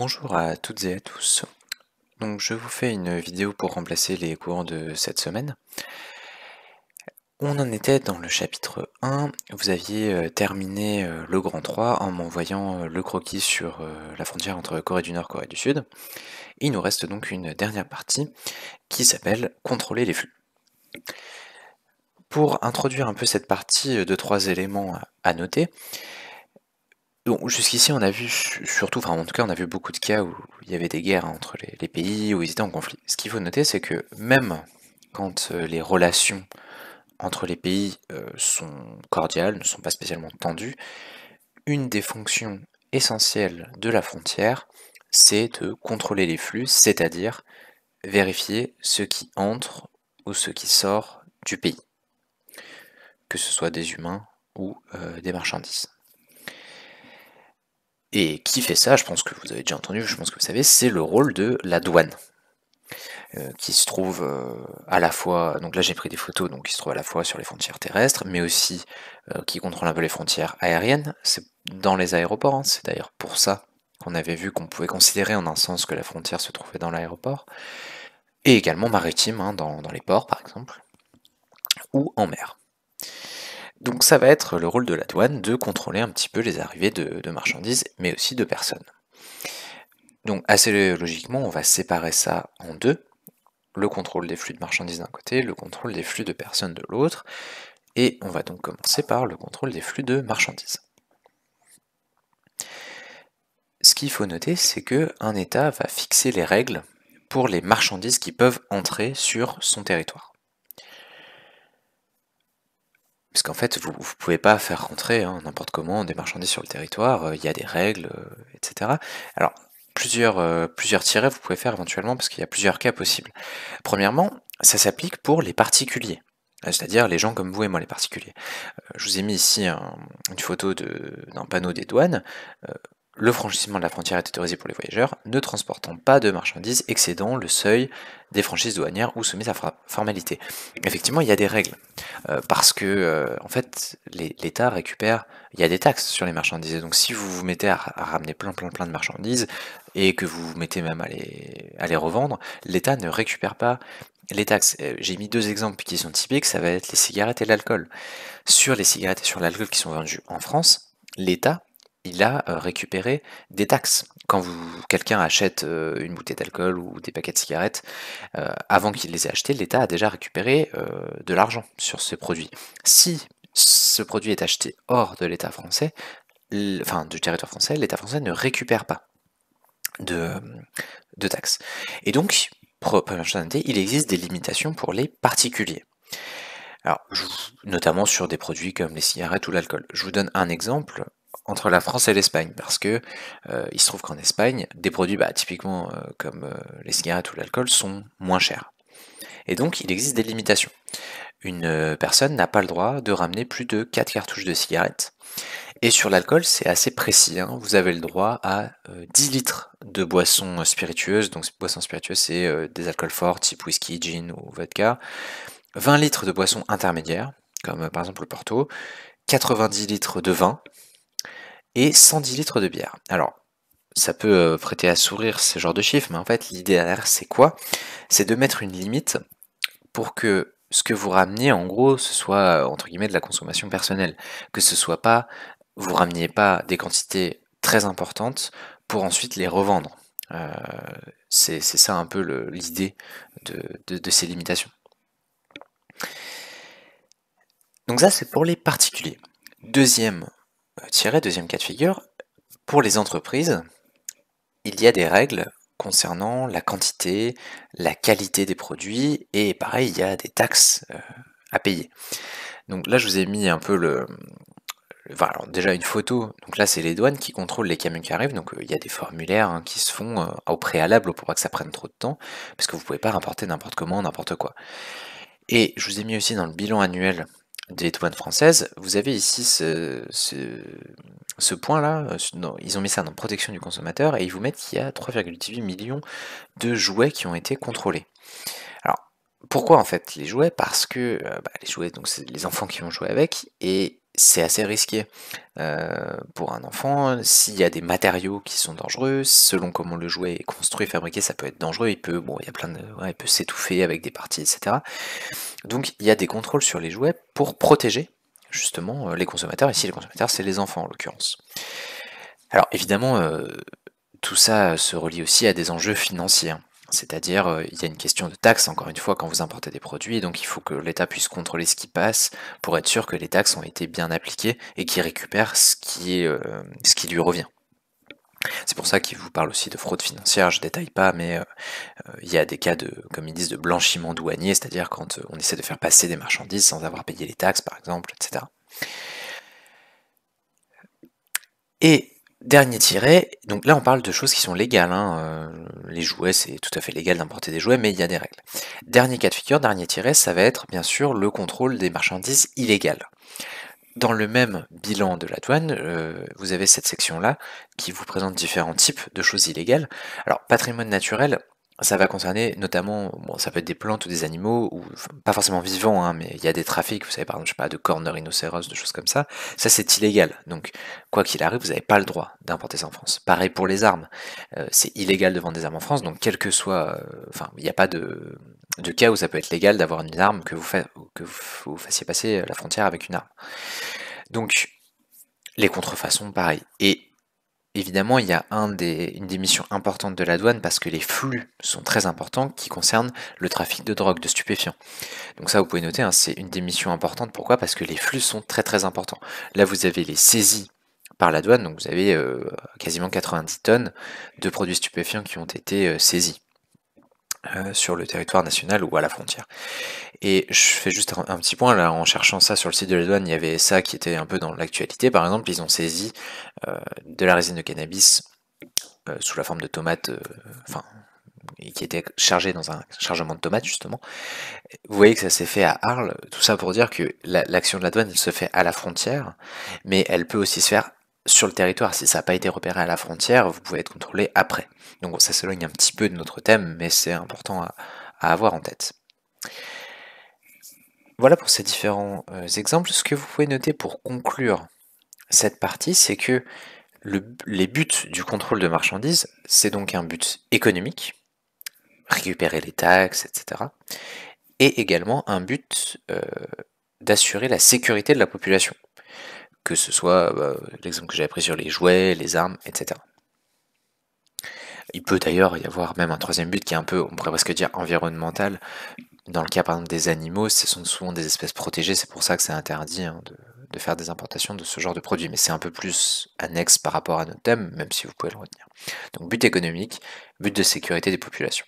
Bonjour à toutes et à tous. Donc je vous fais une vidéo pour remplacer les cours de cette semaine. On en était dans le chapitre 1, vous aviez euh, terminé euh, le grand 3 en m'envoyant euh, le croquis sur la frontière entre Corée du Nord et Corée du Sud. Il nous reste donc une dernière partie qui s'appelle Contrôler les flux. Pour introduire un peu cette partie de trois éléments à noter, jusqu'ici, on a vu surtout, enfin en tout cas, on a vu beaucoup de cas où il y avait des guerres entre les, pays, où ils étaient en conflit. Ce qu'il faut noter, c'est que même quand euh, les relations entre les pays euh, sont cordiales, ne sont pas spécialement tendues, une des fonctions essentielles de la frontière, c'est de contrôler les flux, c'est-à-dire vérifier ce qui entre ou ce qui sort du pays, que ce soit des humains ou euh, des marchandises. Et qui fait ça, je pense que vous avez déjà entendu, je pense que vous savez, c'est le rôle de la douane. Euh, qui se trouve euh, à la fois, donc là j'ai pris des photos, donc qui se trouve à la fois sur les frontières terrestres, mais aussi euh, qui contrôle un peu les frontières aériennes, c'est dans les aéroports, hein. c'est d'ailleurs pour ça qu'on avait vu qu'on pouvait considérer en un sens que la frontière se trouvait dans l'aéroport, et également maritime, hein, dans, dans, les ports par exemple, ou en mer. Donc ça va être le rôle de la douane de contrôler un petit peu les arrivées de, marchandises, mais aussi de personnes. Donc assez logiquement, on va séparer ça en deux. Le contrôle des flux de marchandises d'un côté, le contrôle des flux de personnes de l'autre. Et on va donc commencer par le contrôle des flux de marchandises. Ce qu'il faut noter, c'est qu'un État va fixer les règles pour les marchandises qui peuvent entrer sur son territoire. Parce qu'en fait, vous ne pouvez pas faire rentrer hein, n'importe comment des marchandises sur le territoire, euh, il y a des règles, euh, etc. Alors, plusieurs, euh, plusieurs tirets vous pouvez faire éventuellement, parce qu'il y a plusieurs cas possibles. Premièrement, ça s'applique pour les particuliers, c'est-à-dire les gens comme vous et moi, les particuliers. je vous ai mis ici une photo d'un panneau des douanes le franchissement de la frontière est autorisé pour les voyageurs ne transportant pas de marchandises excédant le seuil des franchises douanières ou soumises à formalité. Effectivement, il y a des règles, euh, parce que euh, en fait, l'État récupère, il y a des taxes sur les marchandises, et donc si vous vous mettez à, ramener plein plein plein de marchandises, et que vous vous mettez même à les, à les revendre, l'État ne récupère pas les taxes. Euh, j'ai mis deux exemples qui sont typiques, ça va être les cigarettes et l'alcool. Sur les cigarettes et sur l'alcool qui sont vendus en France, l'État il a euh, récupéré des taxes. Quand quelqu'un achète euh, une bouteille d'alcool ou des paquets de cigarettes, euh, avant qu'il les ait achetés, l'État a déjà récupéré de l'argent sur ce produit. Si ce produit est acheté hors de l'État français, enfin du territoire français, l'État français ne récupère pas de, de taxes. Et donc, il existe des limitations pour les particuliers. Alors, notamment sur des produits comme les cigarettes ou l'alcool. Je vous donne un exemple entre la France et l'Espagne parce que euh, il se trouve qu'en Espagne, des produits bah, typiquement euh, comme euh, les cigarettes ou l'alcool sont moins chers. Et donc il existe des limitations. Une personne n'a pas le droit de ramener plus de 4 cartouches de cigarettes. Et sur l'alcool, c'est assez précis. Hein. Vous avez le droit à 10 litres de boissons spiritueuses. Donc boissons spiritueuses, c'est des alcools forts type whisky, gin ou vodka. 20 litres de boissons intermédiaires, comme par exemple le Porto. 90 litres de vin, et 110 litres de bière. Alors, ça peut euh, prêter à sourire ce genre de chiffres, mais en fait, l'idée derrière, c'est quoi C'est de mettre une limite pour que ce que vous ramenez, en gros, ce soit, euh, entre guillemets, de la consommation personnelle. Que ce soit pas, vous rameniez pas des quantités très importantes pour ensuite les revendre. Euh, c'est ça un peu l'idée de, de ces limitations. Donc ça, c'est pour les particuliers. Deuxième euh, tirer, deuxième cas de figure, pour les entreprises, il y a des règles concernant la quantité, la qualité des produits, et pareil, il y a des taxes euh, à payer. Donc là, je vous ai mis un peu le... Enfin, déjà une photo, donc là c'est les douanes qui contrôlent les camions qui arrivent, donc euh, il y a des formulaires hein, qui se font au préalable pour pas que ça prenne trop de temps, parce que vous pouvez pas rapporter n'importe comment, n'importe quoi. Et je vous ai mis aussi dans le bilan annuel des douanes françaises, vous avez ici ce, ce, point-là, euh, ils ont mis ça dans protection du consommateur, et ils vous mettent qu'il y a 3,18 millions de jouets qui ont été contrôlés. Alors, pourquoi en fait les jouets Parce que euh, bah, les jouets, donc c'est les enfants qui ont joué avec, et c'est assez risqué euh, pour un enfant. S'il y a des matériaux qui sont dangereux, selon comment le jouet est construit, fabriqué, ça peut être dangereux. Il peut, bon, il y plein il peut s'étouffer avec des parties, etc. Donc il y a des contrôles sur les jouets pour protéger justement euh, les consommateurs. Ici, les consommateurs, c'est les enfants en l'occurrence. Alors évidemment, euh, tout ça se relie aussi à des enjeux financiers. C'est-à-dire, euh, il y a une question de taxes, encore une fois, quand vous importez des produits, donc il faut que l'État puisse contrôler ce qui passe pour être sûr que les taxes ont été bien appliquées et qu'il récupère ce qui, euh, ce qui lui revient. C'est pour ça qu'il vous parle aussi de fraude financière, je détaille pas, mais euh, il y a des cas de, comme ils disent, de blanchiment douanier, c'est-à-dire quand on essaie de faire passer des marchandises sans avoir payé les taxes, par exemple, etc. Et Dernier tiré, donc là on parle de choses qui sont légales, hein, euh, les jouets c'est tout à fait légal d'importer des jouets mais il y a des règles. Dernier cas de figure, dernier tiré, ça va être bien sûr le contrôle des marchandises illégales. Dans le même bilan de la douane, euh, vous avez cette section là qui vous présente différents types de choses illégales. Alors patrimoine naturel, ça va concerner notamment, ça peut être des plantes ou des animaux, ou pas forcément vivants, hein, mais il y a des trafics, vous savez, par exemple, je sais pas, de cornes de rhinocéros, de choses comme ça. Ça, c'est illégal. Donc, quoi qu'il arrive, vous n'avez pas le droit d'importer ça en France. Pareil pour les armes. Euh, c'est illégal de vendre des armes en France, donc quel que soit. Euh, enfin, il n'y a pas de, cas où ça peut être légal d'avoir une arme que vous, que vous fassiez passer la frontière avec une arme. Donc, les contrefaçons, pareil. Et Évidemment, il y a une des missions importantes de la douane parce que les flux sont très importants qui concernent le trafic de drogue, de stupéfiants. Donc ça, vous pouvez noter, hein, c'est une démission importante. Pourquoi Parce que les flux sont très très importants. Là, vous avez les saisies par la douane, donc vous avez euh, quasiment 90 tonnes de produits stupéfiants qui ont été euh, saisis. Euh, sur le territoire national ou à la frontière. Et je fais juste un, petit point là, en cherchant ça sur le site de la douane, il y avait ça qui était un peu dans l'actualité. Par exemple, ils ont saisi euh, de la résine de cannabis euh, sous la forme de tomates, enfin, qui était chargée dans un chargement de tomates justement. Vous voyez que ça s'est fait à Arles. Tout ça pour dire que l'action de la douane elle se fait à la frontière, mais elle peut aussi se faire sur le territoire. Si ça n'a pas été repéré à la frontière, vous pouvez être contrôlé après. Donc ça s'éloigne un petit peu de notre thème, mais c'est important à, avoir en tête. Voilà pour ces différents euh, exemples. Ce que vous pouvez noter pour conclure cette partie, c'est que les buts du contrôle de marchandises, c'est donc un but économique, récupérer les taxes, etc. Et également un but euh, d'assurer la sécurité de la population que ce soit bah, l'exemple que j'ai pris sur les jouets, les armes, etc. Il peut d'ailleurs y avoir même un troisième but qui est un peu, on pourrait presque dire, environnemental. Dans le cas par exemple des animaux, ce sont souvent des espèces protégées, c'est pour ça que c'est interdit hein, de, de, faire des importations de ce genre de produits. Mais c'est un peu plus annexe par rapport à notre thème, même si vous pouvez le retenir. Donc but économique, but de sécurité des populations.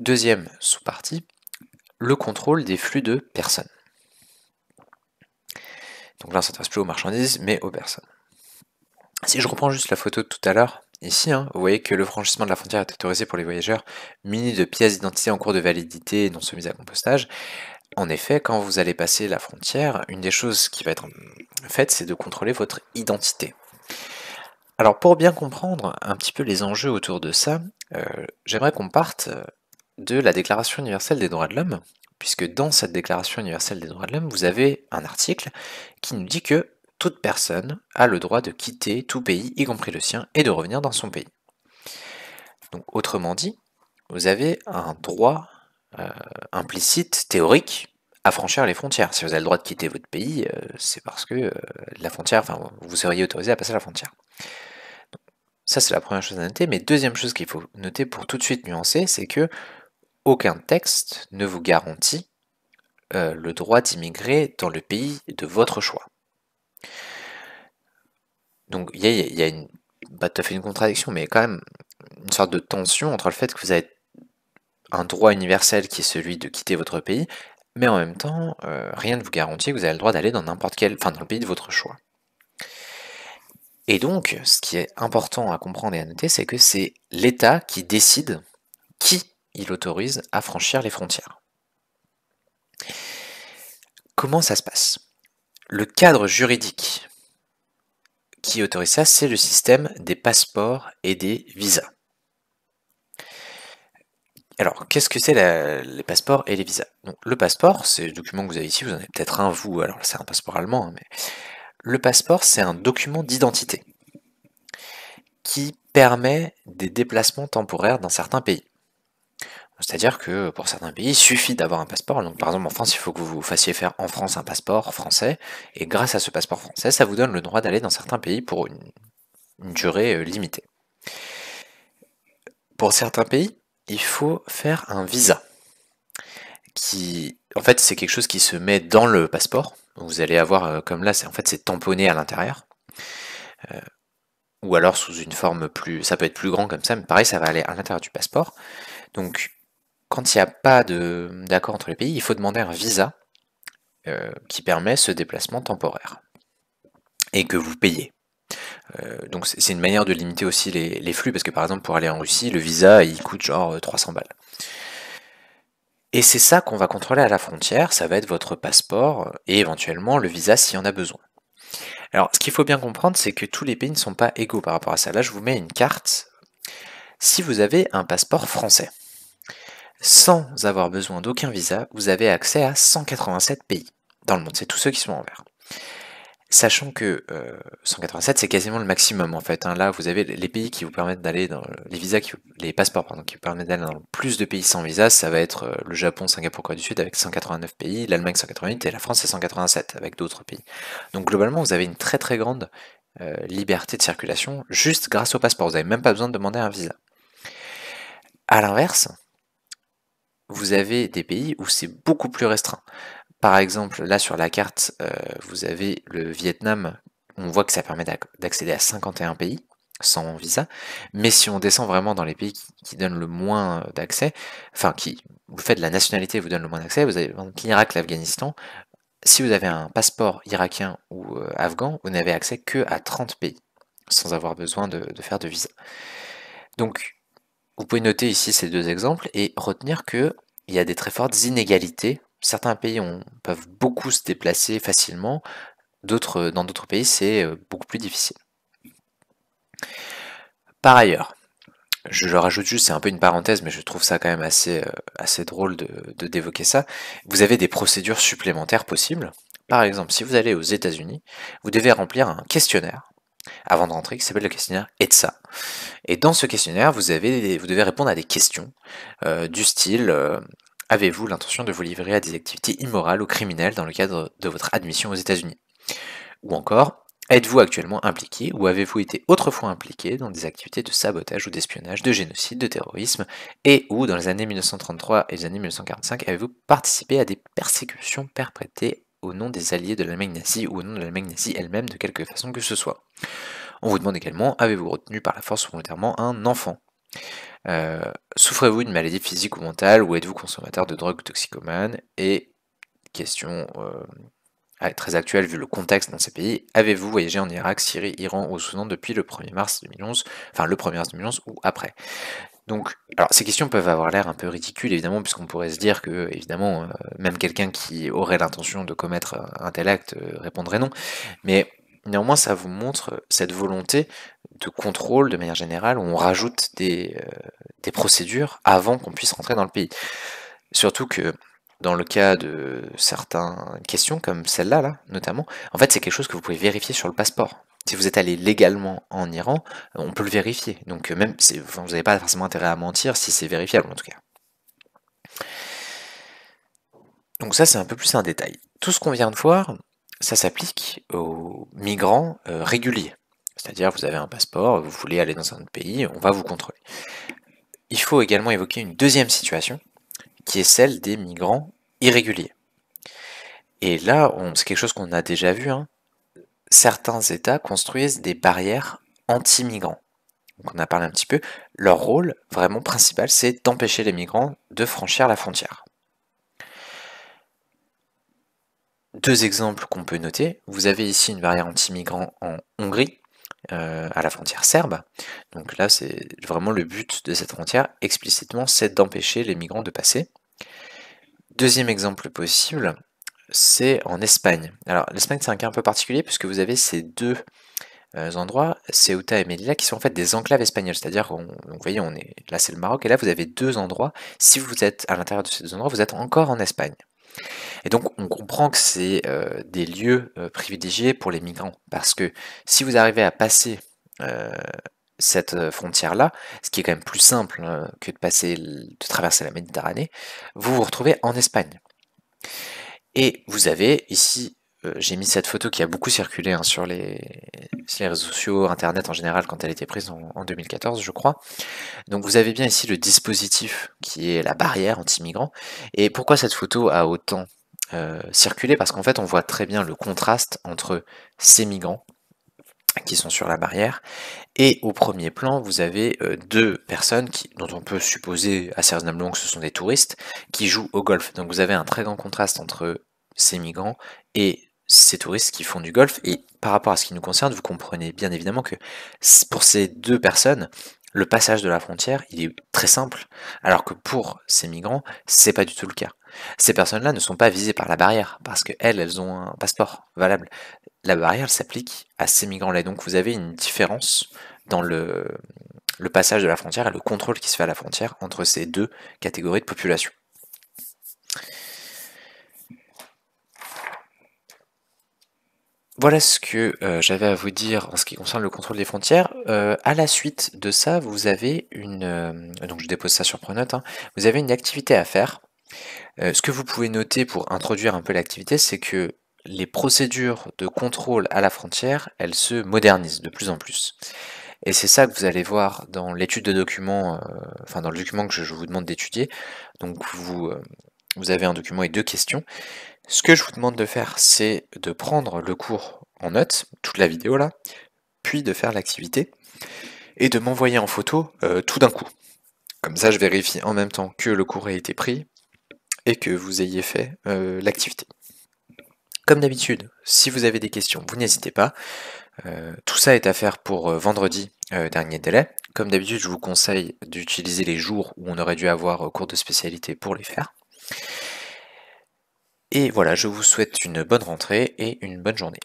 Deuxième sous-partie, le contrôle des flux de personnes. Donc là, on ne s'intéresse plus aux marchandises, mais aux personnes. Si je reprends juste la photo de tout à l'heure, ici, hein, vous voyez que le franchissement de la frontière est autorisé pour les voyageurs munis de pièces d'identité en cours de validité et non soumises à compostage. En effet, quand vous allez passer la frontière, une des choses qui va être faite, c'est de contrôler votre identité. Alors pour bien comprendre un petit peu les enjeux autour de ça, euh, j'aimerais qu'on parte euh, de la Déclaration universelle des droits de l'homme, puisque dans cette Déclaration universelle des droits de l'homme, vous avez un article qui nous dit que toute personne a le droit de quitter tout pays, y compris le sien, et de revenir dans son pays. Donc autrement dit, vous avez un droit euh, implicite, théorique, à franchir les frontières. Si vous avez le droit de quitter votre pays, euh, c'est parce que euh, la frontière, enfin, vous seriez autorisé à passer la frontière. ça, c'est la première chose à noter. Mais deuxième chose qu'il faut noter pour tout de suite nuancer, c'est que aucun texte ne vous garantit euh, le droit d'immigrer dans le pays de votre choix. Donc il y a, une, bah, tout à fait une contradiction, mais quand même une sorte de tension entre le fait que vous avez un droit universel qui est celui de quitter votre pays, mais en même temps, euh, rien ne vous garantit que vous avez le droit d'aller dans n'importe quel, enfin dans le pays de votre choix. Et donc, ce qui est important à comprendre et à noter, c'est que c'est l'État qui décide qui il autorise à franchir les frontières. Comment ça se passe Le cadre juridique qui autorise ça, c'est le système des passeports et des visas. Alors, qu'est-ce que c'est les passeports et les visas Le passeport, c'est le document que vous avez ici, vous en avez peut-être un, vous, alors c'est un passeport allemand, hein, mais le passeport, c'est un document d'identité qui permet des déplacements temporaires dans certains pays. C'est-à-dire que pour certains pays, il suffit d'avoir un passeport. Donc, par exemple, en France, il faut que vous fassiez faire en France un passeport français. Et grâce à ce passeport français, ça vous donne le droit d'aller dans certains pays pour une, durée euh, limitée. Pour certains pays, il faut faire un visa. Qui, en fait, c'est quelque chose qui se met dans le passeport. Vous allez avoir, euh, comme là, c'est en fait c'est tamponné à l'intérieur. Euh, ou alors sous une forme plus, ça peut être plus grand comme ça, mais pareil, ça va aller à l'intérieur du passeport. Donc quand il n'y a pas d'accord entre les pays, il faut demander un visa euh, qui permet ce déplacement temporaire et que vous payez. Euh, donc c'est une manière de limiter aussi les, les, flux parce que par exemple pour aller en Russie, le visa il coûte genre 300 euh, balles. Et c'est ça qu'on va contrôler à la frontière, ça va être votre passeport et éventuellement le visa s'il y en a besoin. Alors ce qu'il faut bien comprendre c'est que tous les pays ne sont pas égaux par rapport à ça. Là je vous mets une carte. Si vous avez un passeport français, sans avoir besoin d'aucun visa, vous avez accès à 187 pays dans le monde. C'est tous ceux qui sont en vert. Sachant que 187, euh, c'est quasiment le maximum en fait. Hein. Là, vous avez les pays qui vous permettent d'aller dans les visas, qui, les passeports pardon, qui vous permettent d'aller dans plus de pays sans visa. Ça va être euh, le Japon, Singapour, Corée du Sud avec 189 pays, l'Allemagne 188 et la France c'est 187 avec d'autres pays. Donc globalement, vous avez une très très grande euh, liberté de circulation juste grâce au passeport. Vous n'avez même pas besoin de demander un visa. À l'inverse, vous avez des pays où c'est beaucoup plus restreint. Par exemple, là sur la carte, euh, vous avez le Vietnam, on voit que ça permet d'accéder à 51 pays sans visa, mais si on descend vraiment dans les pays qui, donnent le moins euh, d'accès, enfin qui, vous faites de la nationalité vous donne le moins d'accès, vous avez l'Irak, l'Afghanistan, si vous avez un passeport irakien ou euh, afghan, vous n'avez accès que à 30 pays, sans avoir besoin de, de faire de visa. Donc vous pouvez noter ici ces deux exemples et retenir qu'il y a des très fortes inégalités. Certains pays peuvent beaucoup se déplacer facilement, euh, dans d'autres pays c'est euh, beaucoup plus difficile. Par ailleurs, je le rajoute juste, c'est un peu une parenthèse, mais je trouve ça quand même assez, euh, assez drôle de d'évoquer ça. Vous avez des procédures supplémentaires possibles. Par exemple, si vous allez aux États-Unis, vous devez remplir un questionnaire avant de rentrer qui s'appelle le questionnaire ETSA. Et dans ce questionnaire, vous, avez, vous devez répondre à des questions euh, du style euh, Avez-vous l'intention de vous livrer à des activités immorales ou criminelles dans le cadre de votre admission aux États-Unis Ou encore Êtes-vous actuellement impliqué ou avez-vous été autrefois impliqué dans des activités de sabotage ou d'espionnage, de génocide, de terrorisme et ou dans les années 1933 et les années 1945 avez-vous participé à des persécutions perpétrées au nom des alliés de l'Allemagne nazie ou au nom de l'Allemagne nazie elle-même de quelque façon que ce soit. On vous demande également, avez-vous retenu par la force volontairement un enfant euh, Souffrez-vous d'une maladie physique ou mentale ou êtes-vous consommateur de drogue toxicomanes toxicomane Et question euh, très actuelle vu le contexte dans ces pays, avez-vous voyagé en Irak, Syrie, Iran ou Soudan depuis le 1er mars 2011, enfin le 1er mars 2011 ou après donc, alors ces questions peuvent avoir l'air un peu ridicules, évidemment, puisqu'on pourrait se dire que, évidemment, euh, même quelqu'un qui aurait l'intention de commettre un tel acte euh, répondrait non. Mais néanmoins, ça vous montre cette volonté de contrôle, de manière générale, où on rajoute des, euh, des procédures avant qu'on puisse rentrer dans le pays. Surtout que, dans le cas de certaines questions, comme celle-là, là, notamment, en fait, c'est quelque chose que vous pouvez vérifier sur le passeport si vous êtes allé légalement en Iran, euh, on peut le vérifier. Donc euh, même, vous n'avez pas forcément intérêt à mentir si c'est vérifiable en tout cas. Donc ça, c'est un peu plus un détail. Tout ce qu'on vient de voir, ça s'applique aux migrants euh, réguliers. C'est-à-dire, vous avez un passeport, vous voulez aller dans un autre pays, on va vous contrôler. Il faut également évoquer une deuxième situation, qui est celle des migrants irréguliers. Et là, c'est quelque chose qu'on a déjà vu, hein, certains États construisent des barrières anti-migrants. on a parlé un petit peu. Leur rôle vraiment principal, c'est d'empêcher les migrants de franchir la frontière. Deux exemples qu'on peut noter. Vous avez ici une barrière anti migrant en Hongrie, euh, à la frontière serbe. Donc là, c'est vraiment le but de cette frontière, explicitement, c'est d'empêcher les migrants de passer. Deuxième exemple possible, c'est en Espagne. Alors l'Espagne c'est un cas un peu particulier puisque vous avez ces deux euh, endroits, Ceuta et Melilla, qui sont en fait des enclaves espagnoles. C'est-à-dire, vous voyez, on est, là c'est le Maroc, et là vous avez deux endroits. Si vous êtes à l'intérieur de ces deux endroits, vous êtes encore en Espagne. Et donc on comprend que c'est euh, des lieux euh, privilégiés pour les migrants, parce que si vous arrivez à passer cette frontière-là, ce qui est quand même plus simple hein, que de passer, de traverser la Méditerranée, vous vous retrouvez en Espagne. Et vous avez ici, euh, j'ai mis cette photo qui a beaucoup circulé hein, sur, les, réseaux sociaux, Internet en général, quand elle était prise en, 2014, je crois. Donc vous avez bien ici le dispositif qui est la barrière anti-migrants. Et pourquoi cette photo a autant euh, circulé Parce qu'en fait, on voit très bien le contraste entre ces migrants qui sont sur la barrière. Et au premier plan, vous avez euh, deux personnes qui, dont on peut supposer assez raisonnablement que ce sont des touristes qui jouent au golf. Donc vous avez un très grand contraste entre ces migrants et ces touristes qui font du golf. Et par rapport à ce qui nous concerne, vous comprenez bien évidemment que pour ces deux personnes, le passage de la frontière, il est très simple, alors que pour ces migrants, c'est pas du tout le cas. Ces personnes-là ne sont pas visées par la barrière, parce qu'elles, elles ont un passeport valable. La barrière s'applique à ces migrants-là, donc vous avez une différence dans le, le passage de la frontière et le contrôle qui se fait à la frontière entre ces deux catégories de population. Voilà ce que euh, j'avais à vous dire en ce qui concerne le contrôle des frontières. Euh, à la suite de ça, vous avez une... Euh, donc je dépose ça sur Pronote. Hein, vous avez une activité à faire. ce que vous pouvez noter pour introduire un peu l'activité, c'est que les procédures de contrôle à la frontière, elles se modernisent de plus en plus. Et c'est ça que vous allez voir dans l'étude de documents, enfin dans le document que je, vous demande d'étudier. Donc vous, vous avez un document et deux questions. Ce que je vous demande de faire, c'est de prendre le cours en note, toute la vidéo là, puis de faire l'activité, et de m'envoyer en photo euh, tout d'un coup. Comme ça, je vérifie en même temps que le cours a été pris et que vous ayez fait euh, l'activité. Comme d'habitude, si vous avez des questions, vous n'hésitez pas. Euh, tout ça est à faire pour vendredi, dernier délai. Comme d'habitude, je vous conseille d'utiliser les jours où on aurait dû avoir cours de spécialité pour les faire. Et voilà, je vous souhaite une bonne rentrée et une bonne journée.